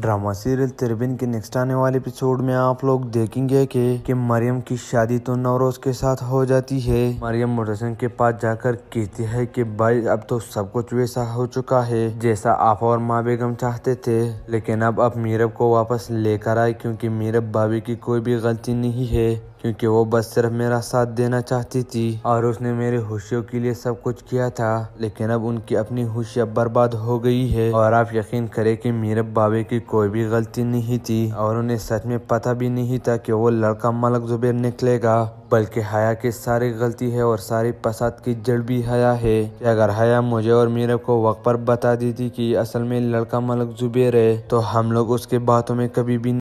drama serial तिरबिन के next आने वाले एपिसोड में आप लोग देखेंगे कि कि मरियम की शादी तो नवरोज के साथ हो जाती है मरियम मोटरसन के पास जाकर कहती है कि भाई अब तो सब कुछ वैसा हो चुका है जैसा आप और माँ बेगम चाहते थे लेकिन अब आप मीरब को वापस लेकर आए क्योंकि मीरब भाभी की कोई भी गलती नहीं है क्योंकि वो बस सिर्फ मेरा साथ देना चाहती थी और उसने मेरे होशियों के लिए सब कुछ किया था लेकिन अब उनकी अपनी होशिया बर्बाद हो गई है और आप यकीन करें कि मेरे बाबे की कोई भी गलती नहीं थी और उन्हें सच में पता भी नहीं था कि वो लड़का मलक जुबेर निकलेगा बल्कि हया की सारी गलती है और सारी फसाद की जड़ भी हया है कि अगर हया मुझे और मेरे को वक्त पर बता थी कि असल में लड़का मलक जुबेर है तो हम लोग उसके बातों में कभी भी